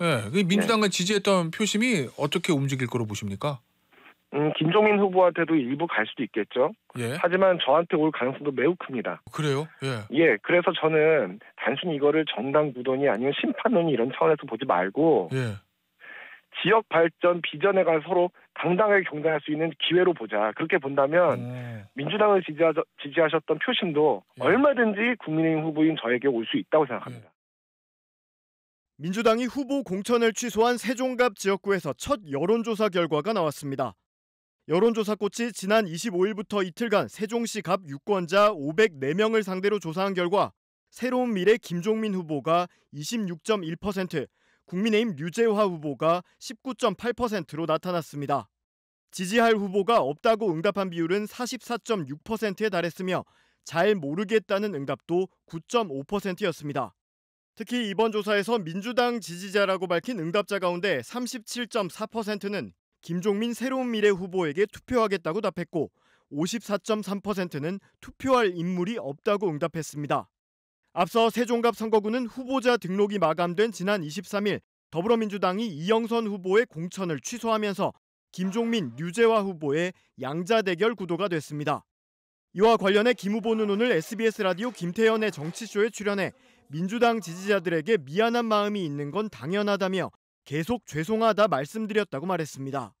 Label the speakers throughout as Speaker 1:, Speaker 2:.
Speaker 1: 네, 예, 그 민주당과 네. 지지했던 표심이 어떻게 움직일 거로 보십니까? 음, 김종인 후보한테도 일부 갈 수도 있겠죠. 예. 하지만 저한테 올 가능성도 매우 큽니다. 그래요? 예. 예. 그래서 저는 단순히 이거를 정당 구도니 아니면 심판론이 이런 차원에서 보지 말고 예. 지역 발전 비전에 관해 서로 당당하게 경쟁할 수 있는 기회로 보자. 그렇게 본다면 네. 민주당을 지지하, 셨던 표심도
Speaker 2: 예. 얼마든지 국민의힘 후보인 저에게 올 수 있다고 생각합니다. 예. 민주당이 후보 공천을 취소한 세종갑 지역구에서 첫 여론조사 결과가 나왔습니다. 여론조사 꽃이 지난 25일부터 이틀간 세종시 갑 유권자 504명을 상대로 조사한 결과 새로운 미래 김종민 후보가 26.1%, 국민의힘 류재화 후보가 19.8%로 나타났습니다. 지지할 후보가 없다고 응답한 비율은 44.6%에 달했으며 잘 모르겠다는 응답도 9.5%였습니다. 특히 이번 조사에서 민주당 지지자라고 밝힌 응답자 가운데 37.4%는 김종민 새로운 미래 후보에게 투표하겠다고 답했고 54.3%는 투표할 인물이 없다고 응답했습니다. 앞서 세종갑 선거구는 후보자 등록이 마감된 지난 23일 더불어민주당이 이영선 후보의 공천을 취소하면서 김종민, 유재화 후보의 양자 대결 구도가 됐습니다. 이와 관련해 김 후보는 오늘 SBS 라디오 김태현의 정치쇼에 출연해 민주당 지지자들에게 미안한 마음이 있는 건 당연하다며 계속 죄송하다 말씀드렸다고 말했습니다.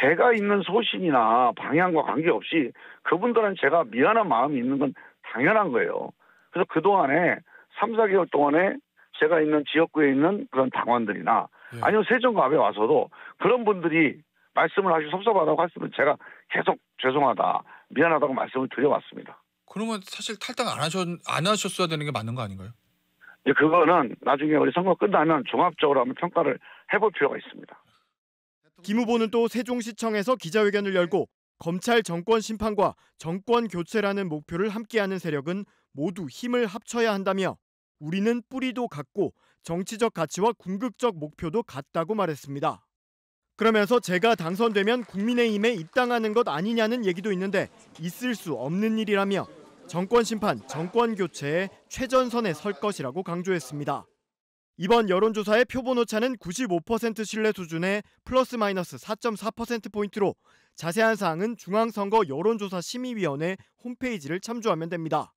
Speaker 2: 제가 있는
Speaker 3: 소신이나 방향과 관계없이 그분들은 제가 미안한 마음이 있는 건 당연한 거예요. 그래서 그동안에 3, 4개월 동안에 제가 있는 지역구에 있는 그런 당원들이나 예. 아니면 세종갑에 와서도 그런 분들이 말씀을 하시고 섭섭하다고 하시면 제가 계속 죄송하다, 미안하다고 말씀을 드려왔습니다.
Speaker 1: 그러면 사실 탈당
Speaker 2: 안, 하셨, 안 하셨어야 되는 게 맞는 거 아닌가요?
Speaker 3: 이제 그거는 나중에 우리 선거 끝나면 종합적으로 한번 평가를 해 볼 필요가 있습니다.
Speaker 2: 김 후보는 또 세종시청에서 기자회견을 열고 검찰 정권 심판과 정권 교체라는 목표를 함께하는 세력은 모두 힘을 합쳐야 한다며 우리는 뿌리도 같고 정치적 가치와 궁극적 목표도 같다고 말했습니다. 그러면서 제가 당선되면 국민의힘에 입당하는 것 아니냐는 얘기도 있는데 있을 수 없는 일이라며 정권 심판, 정권 교체의 최전선에 설 것이라고 강조했습니다. 이번 여론조사의 표본 오차는 95% 신뢰 수준의 플러스 마이너스 4.4%포인트로 자세한 사항은 중앙선거 여론조사 심의위원회 홈페이지를 참조하면 됩니다.